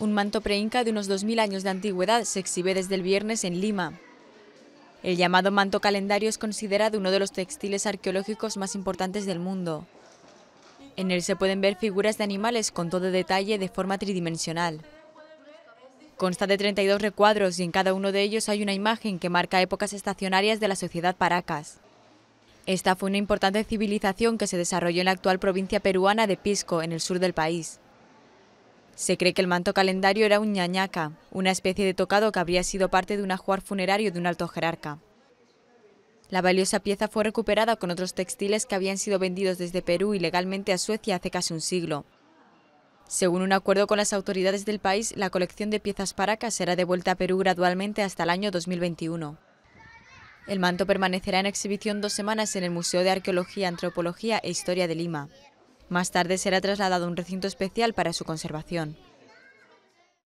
Un manto preinca de unos 2.000 años de antigüedad se exhibe desde el viernes en Lima. El llamado manto calendario es considerado uno de los textiles arqueológicos más importantes del mundo. En él se pueden ver figuras de animales con todo detalle de forma tridimensional. Consta de 32 recuadros y en cada uno de ellos hay una imagen que marca épocas estacionarias de la sociedad Paracas. Esta fue una importante civilización que se desarrolló en la actual provincia peruana de Pisco, en el sur del país. Se cree que el manto calendario era un ñañaca, una especie de tocado que habría sido parte de un ajuar funerario de un alto jerarca. La valiosa pieza fue recuperada con otros textiles que habían sido vendidos desde Perú ilegalmente a Suecia hace casi un siglo. Según un acuerdo con las autoridades del país, la colección de piezas paracas será devuelta a Perú gradualmente hasta el año 2021. El manto permanecerá en exhibición dos semanas en el Museo de Arqueología, Antropología e Historia de Lima. Más tarde será trasladado a un recinto especial para su conservación.